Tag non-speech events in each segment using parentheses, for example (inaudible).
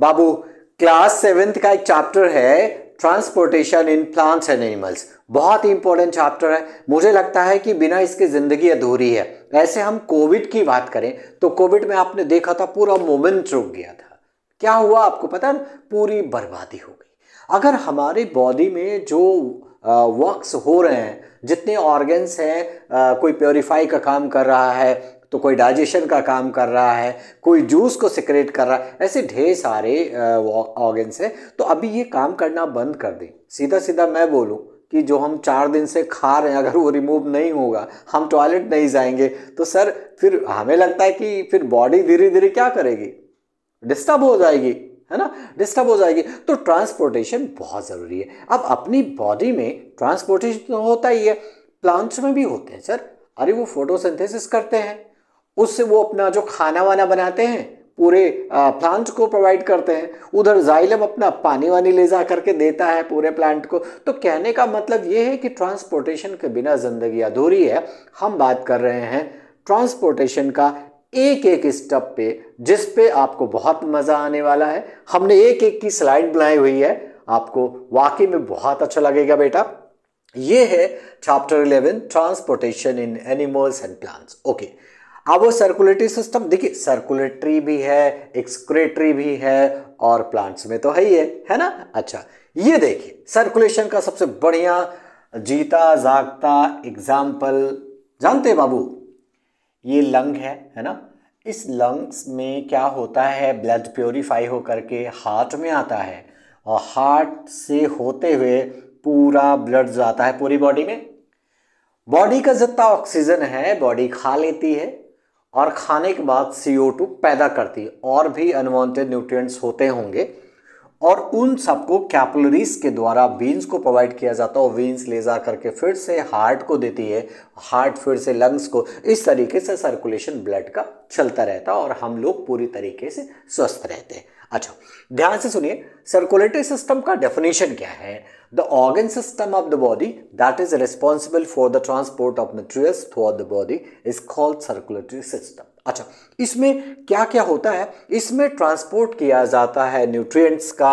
बाबू class seventh का एक chapter है transportation in plants and animals बहुत ही इंपॉर्टेंट चैप्टर है मुझे लगता है कि बिना इसकी ज़िंदगी अधूरी है ऐसे हम कोविड की बात करें तो कोविड में आपने देखा था पूरा मोमेंट रुक गया था क्या हुआ आपको पता है पूरी बर्बादी हो गई अगर हमारे बॉडी में जो वर्क्स हो रहे हैं जितने ऑर्गन्स हैं कोई प्योरीफाई का काम कर रहा है तो कोई डाइजेशन का काम कर रहा है कोई जूस को सिक्रेट कर रहा है ऐसे ढेर सारे ऑर्गन्स हैं तो अभी ये काम करना बंद कर दें सीधा सीधा मैं बोलूँ कि जो हम चार दिन से खा रहे हैं अगर वो रिमूव नहीं होगा हम टॉयलेट नहीं जाएंगे तो सर फिर हमें लगता है कि फिर बॉडी धीरे धीरे क्या करेगी डिस्टर्ब हो जाएगी है ना डिस्टर्ब हो जाएगी तो ट्रांसपोर्टेशन बहुत ज़रूरी है अब अपनी बॉडी में ट्रांसपोर्टेशन तो होता ही है प्लांट्स में भी होते हैं सर अरे वो फोटोसिंथेसिस करते हैं उससे वो अपना जो खाना वाना बनाते हैं पूरे प्लांट को प्रोवाइड करते हैं उधर जाइलम अपना पानी वानी ले जा करके देता है पूरे प्लांट को तो कहने का मतलब ये है कि ट्रांसपोर्टेशन के बिना ज़िंदगी अधूरी है हम बात कर रहे हैं ट्रांसपोर्टेशन का एक एक स्टेप पे जिस पे आपको बहुत मज़ा आने वाला है हमने एक एक की स्लाइड बनाई हुई है आपको वाकई में बहुत अच्छा लगेगा बेटा ये है chapter 11 transportation in animals and plants okay अब हाँ, वो सर्कुलेटरी सिस्टम देखिए सर्कुलेटरी भी है एक्सक्रेटरी भी है और प्लांट्स में तो है ही है है ना अच्छा ये देखिए सर्कुलेशन का सबसे बढ़िया जीता जागता एग्जाम्पल जानते बाबू ये लंग है है ना इस लंग्स में क्या होता है ब्लड प्योरीफाई होकर के हार्ट में आता है और हार्ट से होते हुए पूरा ब्लड जाता है पूरी बॉडी में बॉडी का जितना ऑक्सीजन है बॉडी खा लेती है और खाने के बाद सी ओ टू पैदा करती है और भी अनवांटेड न्यूट्रिएंट्स होते होंगे और उन सबको कैपलरीज के द्वारा बीन्स को प्रोवाइड किया जाता है और बीन्स ले जा करके फिर से हार्ट को देती है हार्ट फिर से लंग्स को इस तरीके से सर्कुलेशन ब्लड का चलता रहता है और हम लोग पूरी तरीके से स्वस्थ रहते हैं अच्छा ध्यान से सुनिए सर्कुलेटरी सिस्टम का डेफिनेशन क्या है the organ system of the body that is responsible for the transport of materials through the body is called circulatory system अच्छा इसमें क्या क्या होता है इसमें ट्रांसपोर्ट किया जाता है न्यूट्रिएंट्स का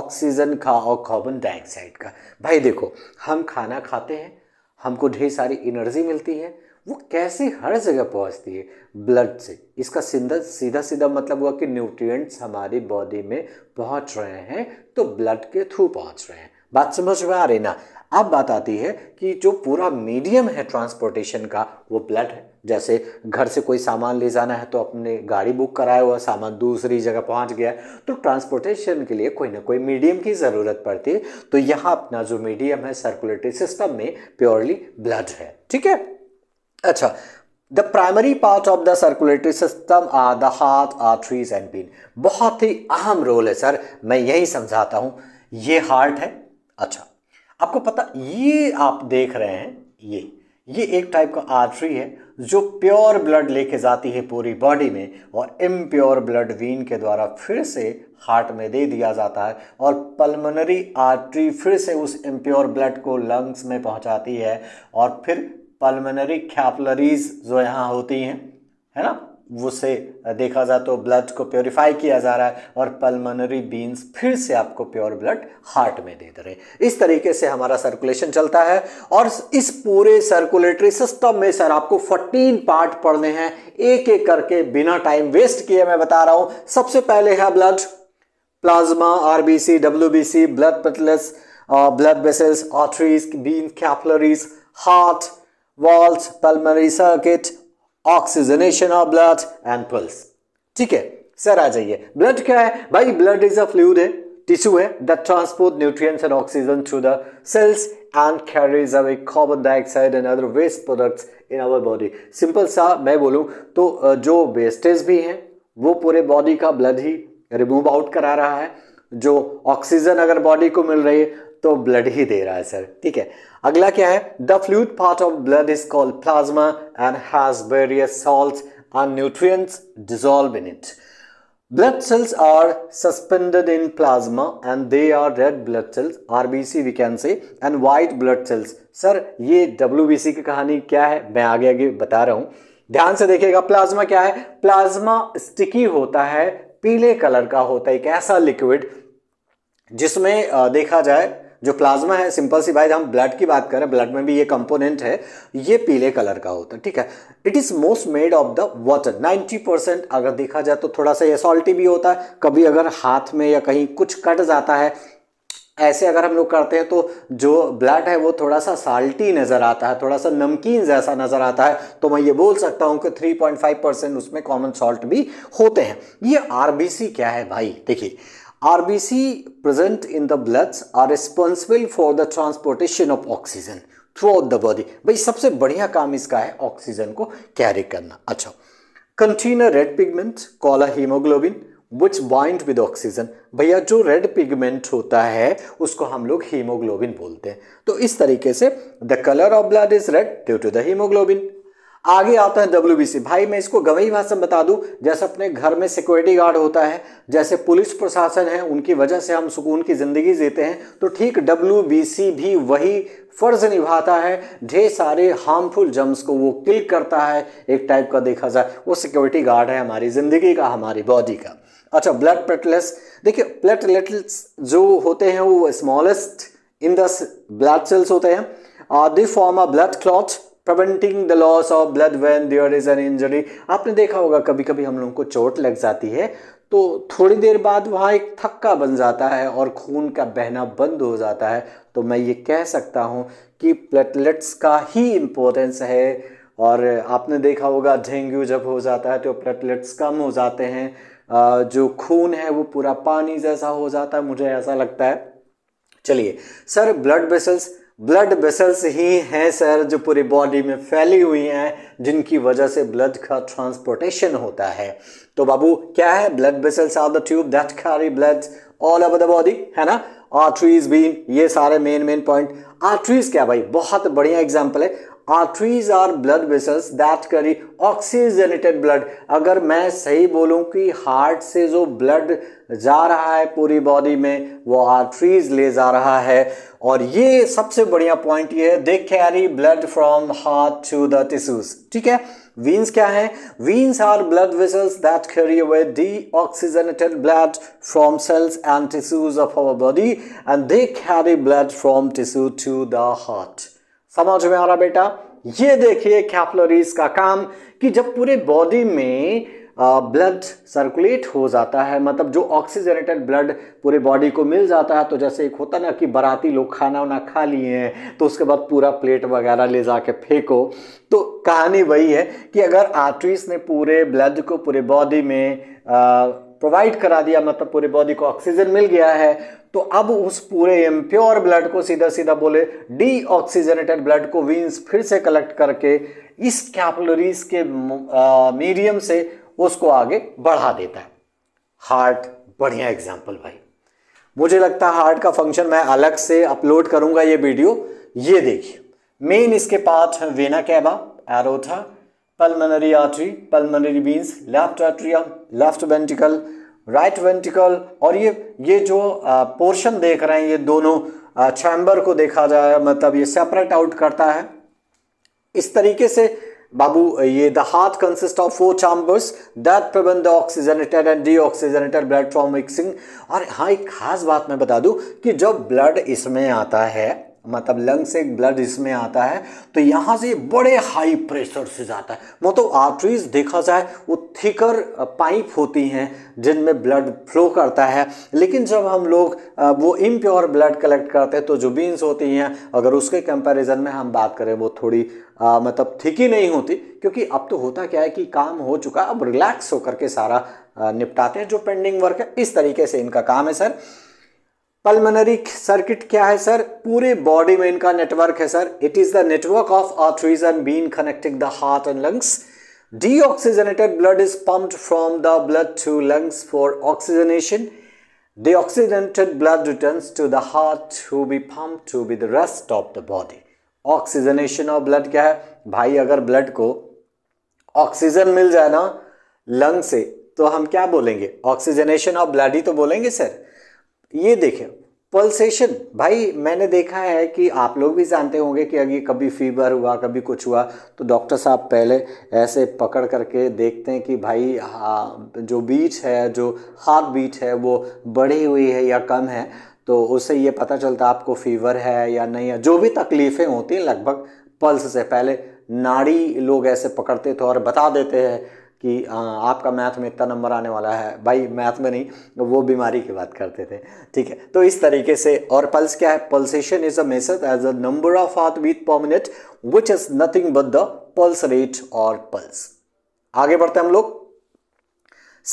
ऑक्सीजन का और कार्बन डाइऑक्साइड का भाई देखो हम खाना खाते हैं हमको ढेर सारी एनर्जी मिलती है वो कैसे हर जगह पहुंचती है ब्लड से इसका सीधा सीधा सीधा मतलब हुआ कि न्यूट्रिएंट्स हमारी बॉडी में पहुंच रहे हैं तो ब्लड के थ्रू पहुंच रहे हैं बात समझ में आ रही ना अब बात आती है कि जो पूरा मीडियम है ट्रांसपोर्टेशन का वो ब्लड है जैसे घर से कोई सामान ले जाना है तो अपने गाड़ी बुक कराया हुआ सामान दूसरी जगह पहुंच गया तो ट्रांसपोर्टेशन के लिए कोई ना कोई मीडियम की ज़रूरत पड़ती है तो यहाँ अपना जो मीडियम है सर्कुलेटरी सिस्टम में प्योरली ब्लड है ठीक है अच्छा the primary part of the circulatory system are the heart arteries and बीन बहुत ही अहम रोल है सर मैं यही समझाता हूँ ये हार्ट है अच्छा आपको पता ये आप देख रहे हैं ये ये एक टाइप का आर्टरी है जो प्योर ब्लड लेके जाती है पूरी बॉडी में और इम्प्योर ब्लड वीन के द्वारा फिर से हार्ट में दे दिया जाता है और पल्मोनरी आर्टरी फिर से उस इम्प्योर ब्लड को लंग्स में पहुंचाती है और फिर पल्मोनरी कैपलरीज जो यहाँ होती हैं है ना उससे देखा जाए तो ब्लड को प्योरीफाई किया जा रहा है और पल्मनरी बीन्स फिर से आपको प्योर ब्लड हार्ट में दे दे रहे इस तरीके से हमारा सर्कुलेशन चलता है और इस पूरे सर्कुलेटरी सिस्टम में सर आपको 14 पार्ट पढ़ने हैं एक एक करके बिना टाइम वेस्ट किए मैं बता रहा हूं सबसे पहले है blood plasma RBC W blood platelets blood vessels arteries बीन capillaries heart walls pulmonary circuit oxygenation of blood and pulse ठीक है सर आ जाइए ब्लड क्या है भाई ब्लड इज अ फ्लूड है टिश्यू है the transport nutrients and oxygen through the cells and carries away carbon dioxide and other waste products in our body simple सा मैं बोलूँ तो जो वेस्टेज भी हैं वो पूरे बॉडी का ब्लड ही रिमूव आउट करा रहा है जो ऑक्सीजन अगर बॉडी को मिल रही है तो ब्लड ही दे रहा है सर ठीक है अगला क्या है the fluid part of blood is called plasma and has various salt and nutrient dissolve in it blood cells are suspended in plasma and they are red blood cells R B C we can say and white blood cells sir ये W B C की कहानी क्या है मैं आगे आगे बता रहा हूं ध्यान से देखिएगा प्लाज्मा क्या है प्लाज्मा स्टिकी होता है पीले कलर का होता है एक ऐसा लिक्विड जिसमें देखा जाए जो प्लाज्मा है सिंपल सी भाई हम ब्लड की बात करें ब्लड में भी ये कंपोनेंट है ये पीले कलर का होता है ठीक है it is most made of the water 90 percent अगर देखा जाए तो थोड़ा सा ये सॉल्टी भी होता है कभी अगर हाथ में या कहीं कुछ कट जाता है ऐसे अगर हम लोग करते हैं तो जो ब्लड है वो थोड़ा सा साल्टी नज़र आता है थोड़ा सा नमकीन जैसा नज़र आता है तो मैं ये बोल सकता हूँ कि 3.5 परसेंट उसमें कॉमन सॉल्ट भी होते हैं ये आरबीसी क्या है भाई देखिए RBC present in the bloods are responsible for the transportation of oxygen throughout the body. भाई सबसे बढ़िया काम इसका है ऑक्सीजन को कैरी करना अच्छा container red pigment call a haemoglobin which bind with oxygen भैया जो रेड पिगमेंट होता है उसको हम लोग हीमोग्लोबिन बोलते हैं तो इस तरीके से the colour of blood is red due to the haemoglobin आगे आता है डब्ल्यू भाई मैं इसको गवई भाषा में बता दूं जैसे अपने घर में सिक्योरिटी गार्ड होता है जैसे पुलिस प्रशासन है उनकी वजह से हम सुकून की ज़िंदगी जीते हैं तो ठीक डब्ल्यू भी वही फ़र्ज निभाता है ढेर सारे हार्मफुल जम्स को वो किल करता है एक टाइप का देखा जाए वो सिक्योरिटी गार्ड है हमारी ज़िंदगी का हमारी बॉडी का अच्छा ब्लड प्लेटलेट्स देखिए प्लेटलेट्स जो होते हैं वो smallest in the blood cells होते हैं they form a blood clot preventing the loss of blood when there is an injury आपने देखा होगा कभी कभी हम लोगों को चोट लग जाती है तो थोड़ी देर बाद वहाँ एक थक्का बन जाता है और खून का बहना बंद हो जाता है तो मैं ये कह सकता हूँ कि प्लेटलेट्स का ही इम्पोर्टेंस है और आपने देखा होगा डेंगू जब हो जाता है तो प्लेटलेट्स कम हो जाते हैं जो खून है वो पूरा पानी जैसा हो जाता है मुझे ऐसा लगता है चलिए sir blood vessels blood vessels ही हैं सर जो पूरी बॉडी में फैली हुई हैं जिनकी वजह से ब्लड का ट्रांसपोर्टेशन होता है तो बाबू क्या है blood vessels are the tube that carry blood all over the body है ना आर्टरीज भी ये सारे मेन मेन पॉइंट आर्टरीज क्या भाई बहुत बढ़िया एग्जाम्पल है arteries are blood vessels that carry oxygenated blood अगर मैं सही बोलूं कि हार्ट से जो ब्लड जा रहा है पूरी बॉडी में वो आर्टरीज ले जा रहा है और ये सबसे बढ़िया पॉइंट ये है they carry blood from heart to the tissues ठीक है वीन्स क्या है veins are blood vessels that carry away the oxygenated blood from cells and tissues of our body and they carry blood from tissue to the heart समझ में आ रहा बेटा ये देखिए कैपलरीज का काम कि जब पूरे बॉडी में ब्लड सर्कुलेट हो जाता है मतलब जो ऑक्सीजनेटेड ब्लड पूरे बॉडी को मिल जाता है तो जैसे एक होता ना कि बाराती लोग खाना वाना खा लिए हैं तो उसके बाद पूरा प्लेट वगैरह ले जाके फेंको तो कहानी वही है कि अगर आर्टरीज ने पूरे ब्लड को पूरे बॉडी में प्रोवाइड करा दिया मतलब पूरे बॉडी को ऑक्सीजन मिल गया है तो अब उस पूरे एम्प्योर ब्लड को सीधा सीधा बोले डीऑक्सीजनेटेड ब्लड को वीन्स फिर से कलेक्ट करके इस कैपलरीज के मीडियम से उसको आगे बढ़ा देता है हार्ट बढ़िया एग्जाम्पल भाई मुझे लगता है हार्ट का फंक्शन मैं अलग से अपलोड करूंगा ये वीडियो ये देखिए मेन इसके पार्ट है vena cava aorta pulmonary artery pulmonary veins left atrium left ventricle right ventricle और ये ये जो पोर्शन देख रहे हैं ये दोनों चैम्बर को देखा जाए मतलब ये सेपरेट आउट करता है इस तरीके से बाबू ये the heart consist of four chambers that prevent the oxygenated and deoxygenated blood from mixing और हाँ एक खास बात मैं बता दूं कि जब ब्लड इसमें आता है मतलब लंग से ब्लड इसमें आता है तो यहाँ से बड़े हाई प्रेशर से जाता है मतलब तो आर्टरीज देखा जाए वो थिकर पाइप होती हैं जिनमें ब्लड फ्लो करता है लेकिन जब हम लोग वो इम्प्योर ब्लड कलेक्ट करते हैं तो जो बीन्स होती हैं अगर उसके कंपैरिजन में हम बात करें वो थोड़ी आ, मतलब ठीक ही नहीं होती क्योंकि अब तो होता क्या है कि काम हो चुका अब रिलैक्स होकर के सारा निपटाते हैं जो पेंडिंग वर्क है इस तरीके से इनका काम है सर पल्मनरी सर्किट क्या है सर पूरे बॉडी में इनका नेटवर्क है sir it is the network of arteries and बीन connecting the heart and lungs deoxygenated blood is pumped from the blood to lungs for oxygenation. Deoxygenated blood return to the heart to be pumped to be the rest of the body oxygenation of blood क्या है भाई अगर blood को oxygen मिल जाए ना lung से तो हम क्या बोलेंगे ऑक्सीजनेशन ऑफ ब्लड ही तो बोलेंगे सर ये देखें पल्सेशन भाई मैंने देखा है कि आप लोग भी जानते होंगे कि अगर कभी फीवर हुआ कभी कुछ हुआ तो डॉक्टर साहब पहले ऐसे पकड़ करके देखते हैं कि भाई हाँ, जो बीट है जो हार्ट बीट है वो बढ़ी हुई है या कम है तो उससे ये पता चलता आपको फीवर है या नहीं है जो भी तकलीफ़ें होती हैं लगभग पल्स से पहले नाड़ी लोग ऐसे पकड़ते थे और बता देते हैं कि हाँ, आपका मैथ में इतना नंबर आने वाला है भाई मैथ में नहीं वो बीमारी की बात करते थे ठीक है तो इस तरीके से और पल्स क्या है pulsation is a measure as a number of heart with per which is nothing but the pulse rate और पल्स आगे बढ़ते हैं हम लोग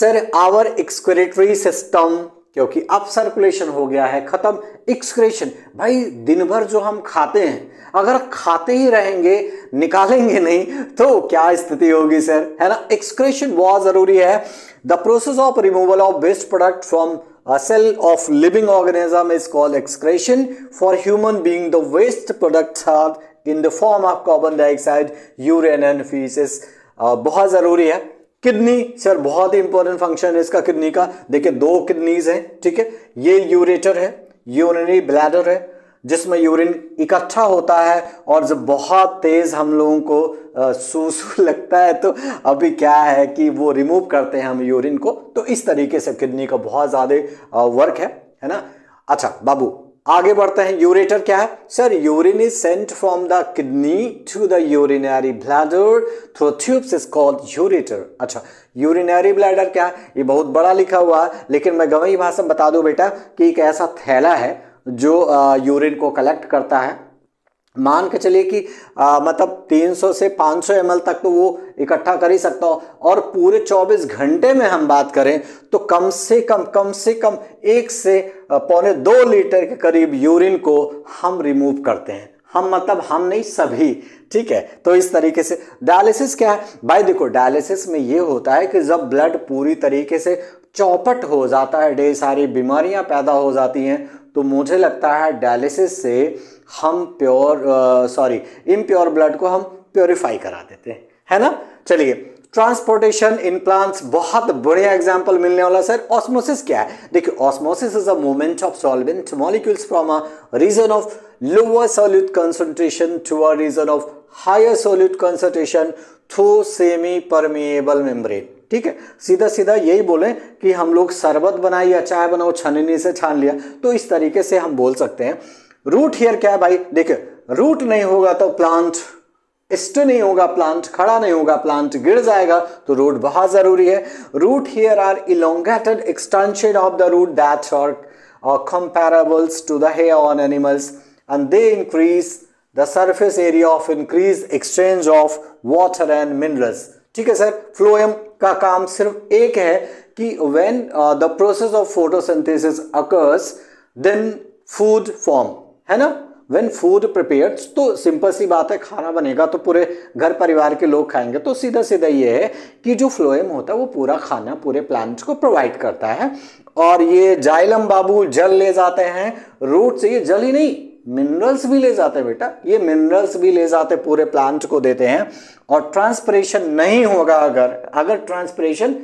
सर आवर एक्सक्रेटरी सिस्टम क्योंकि अब सर्कुलेशन हो गया है ख़त्म एक्सक्रेशन भाई दिन भर जो हम खाते हैं अगर खाते ही रहेंगे निकालेंगे नहीं तो क्या स्थिति होगी सर है ना एक्सक्रेशन बहुत ज़रूरी है the process of removal of waste product from a cell of living organism is called excretion for human being the waste product in the form of carbon dioxide urea and faeces बहुत ज़रूरी है kidney sir बहुत ही important function है इसका kidney का देखिए दो किडनीज हैं ठीक है ये यूरेटर है यूरिनरी ब्लैडर है जिसमें यूरिन इकट्ठा होता है और जब बहुत तेज़ हम लोगों को सूसू (laughs) लगता है तो अभी क्या है कि वो रिमूव करते हैं हम यूरिन को तो इस तरीके से किडनी का बहुत ज़्यादा वर्क है है ना अच्छा बाबू आगे बढ़ते हैं यूरेटर क्या है sir urine is sent from the kidney to the urinary bladder through tubes is called ureter अच्छा यूरिनरी ब्लैडर क्या है ये बहुत बड़ा लिखा हुआ है लेकिन मैं गवई भाषा बता दूं बेटा कि एक ऐसा थैला है जो यूरिन को कलेक्ट करता है मान के चलिए कि आ, मतलब 300 से 500 सौ तक तो वो इकट्ठा कर ही सकता हो और पूरे 24 घंटे में हम बात करें तो कम से कम कम से कम एक से पौने दो लीटर के करीब यूरिन को हम रिमूव करते हैं हम मतलब हम नहीं सभी ठीक है तो इस तरीके से डायलिसिस क्या है भाई देखो डायलिसिस में ये होता है कि जब ब्लड पूरी तरीके से चौपट हो जाता है ढेर सारी बीमारियां पैदा हो जाती हैं तो मुझे लगता है डायलिसिस से हम प्योर सॉरी इम्प्योर ब्लड को हम प्योरीफाई करा देते हैं है ना चलिए ट्रांसपोर्टेशन इन प्लांट्स बहुत बढ़िया एग्जाम्पल मिलने वाला सर ऑस्मोसिस क्या है देखिए osmosis is a movement of solvent molecules from a region of lower solute concentration to a region of higher solute concentration through semi permeable membrane ठीक है सीधा सीधा यही बोले कि हम लोग शरबत बनाए या चाय बनाओ छननी से छान लिया तो इस तरीके से हम बोल सकते हैं रूट हेयर क्या है भाई देखिए रूट नहीं होगा तो प्लांट इष्ट नहीं होगा प्लांट खड़ा नहीं होगा प्लांट गिर जाएगा तो रूट बहुत जरूरी है root hair are elongated extension of the root that are comparables to the hair on animals and they increase the surface area of increase exchange of water and minerals ठीक है sir phloem का काम सिर्फ एक है कि when the process of photosynthesis occurs then food form है ना वेन फूड प्रिपेयर तो सिंपल सी बात है खाना बनेगा तो पूरे घर परिवार के लोग खाएंगे तो सीधा सीधा ये है कि जो फ्लोएम होता है वो पूरा खाना पूरे प्लांट्स को प्रोवाइड करता है और ये जाइलम बाबू जल ले जाते हैं रूट से ये जल ही नहीं मिनरल्स भी ले जाते हैं बेटा ये मिनरल्स भी ले जाते पूरे प्लांट को देते हैं और ट्रांसपरेशन नहीं होगा अगर अगर ट्रांसपरेशन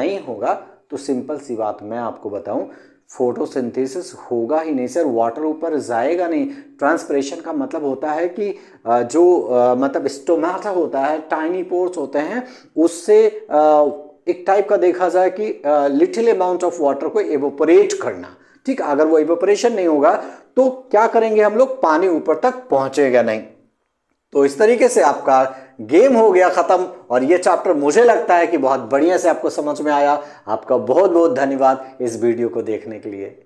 नहीं होगा तो सिंपल सी बात मैं आपको बताऊं फोटोसिंथेसिस होगा ही नहीं सर वाटर ऊपर जाएगा नहीं ट्रांसप्रेशन का मतलब होता है कि जो मतलब स्टोमाटा होता है टाइनी पोर्स होते हैं उससे एक टाइप का देखा जाए कि लिटिल अमाउंट ऑफ वाटर को एवोपरेट करना ठीक अगर वो एवोपरेशन नहीं होगा तो क्या करेंगे हम लोग पानी ऊपर तक पहुंचेगा नहीं तो इस तरीके से आपका गेम हो गया ख़त्म और ये चैप्टर मुझे लगता है कि बहुत बढ़िया से आपको समझ में आया आपका बहुत बहुत धन्यवाद इस वीडियो को देखने के लिए